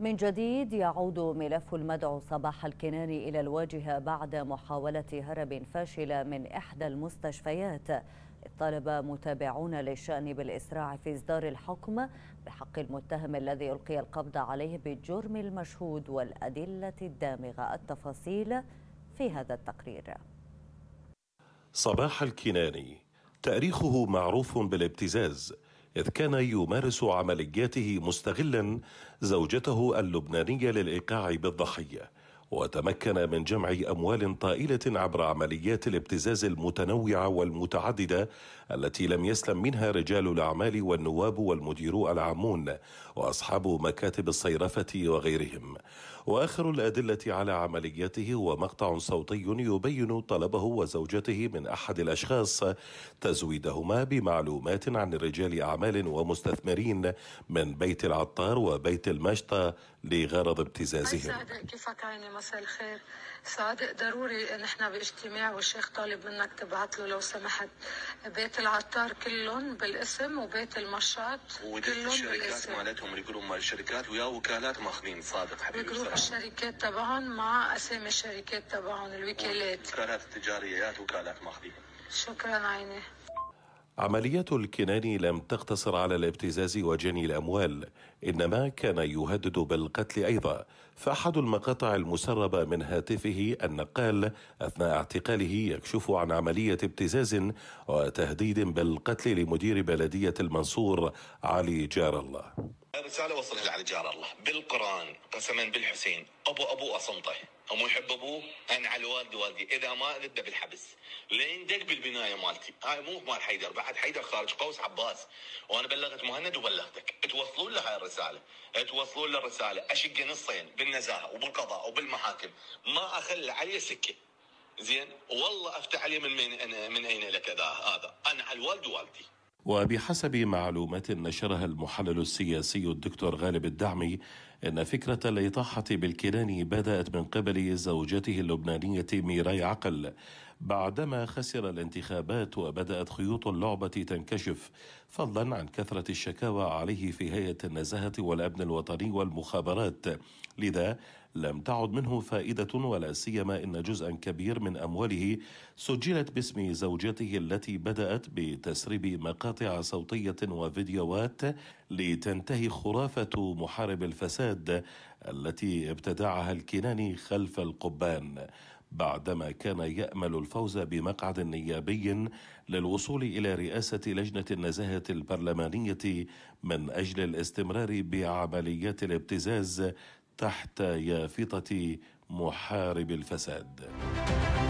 من جديد يعود ملف المدعو صباح الكناني إلى الواجهة بعد محاولة هرب فاشلة من إحدى المستشفيات طلب متابعون للشأن بالإسراع في إصدار الحكم بحق المتهم الذي ألقي القبض عليه بالجرم المشهود والأدلة الدامغة التفاصيل في هذا التقرير صباح الكناني تاريخه معروف بالابتزاز إذ كان يمارس عملياته مستغلا زوجته اللبنانية للإيقاع بالضحية وتمكن من جمع اموال طائله عبر عمليات الابتزاز المتنوعه والمتعدده التي لم يسلم منها رجال الاعمال والنواب والمدير العامون واصحاب مكاتب الصيرفه وغيرهم. واخر الادله على عملياته هو مقطع صوتي يبين طلبه وزوجته من احد الاشخاص تزويدهما بمعلومات عن رجال اعمال ومستثمرين من بيت العطار وبيت المشطه لغرض ابتزازهم. مساء الخير سعادة ضروري نحن باجتماع والشيخ طالب منك تبعت له لو سمحت بيت العطار كلهم بالاسم وبيت المشاط كلهم الشركات مالتهم الجروب مال الشركات ويا وكالات ماخذين صادق حبيبي الجروب الشركات تبعهم مع اسامي الشركات تبعهم الوكالات الوكالات التجاريه وكالات ماخذين شكرا عيني عمليات الكنان لم تقتصر على الابتزاز وجني الاموال انما كان يهدد بالقتل ايضا فاحد المقاطع المسربه من هاتفه النقال اثناء اعتقاله يكشف عن عمليه ابتزاز وتهديد بالقتل لمدير بلديه المنصور علي جار الله رساله وصلها جار الله بالقران قسما بالحسين ابو ابو اصمته امو يحب ابوه انا على والدي والدي اذا ما ذبه بالحبس لين دق بالبنايه مالتي هاي مو مال حيدر بعد حيدر خارج قوس عباس وانا بلغت مهند وبلغتك توصلون له هاي الرساله توصلون له الرساله اشق نصين بالنزاهه وبالقضاء وبالمحاكم ما اخلي عليه سكه زين والله افتح عليه من من, من اين لك هذا انا على الوالد ووالدي وبحسب معلومات نشرها المحلل السياسي الدكتور غالب الدعمي ان فكره الاطاحه بالكيلاني بدات من قبل زوجته اللبنانيه ميراي عقل بعدما خسر الانتخابات وبدأت خيوط اللعبة تنكشف فضلا عن كثرة الشكاوى عليه في هيئة النزاهة والأمن الوطني والمخابرات لذا لم تعد منه فائدة ولا سيما إن جزءا كبير من أمواله سجلت باسم زوجته التي بدأت بتسريب مقاطع صوتية وفيديوهات لتنتهي خرافة محارب الفساد التي ابتدعها الكناني خلف القبان بعدما كان يامل الفوز بمقعد نيابي للوصول الى رئاسه لجنه النزاهه البرلمانيه من اجل الاستمرار بعمليات الابتزاز تحت يافطه محارب الفساد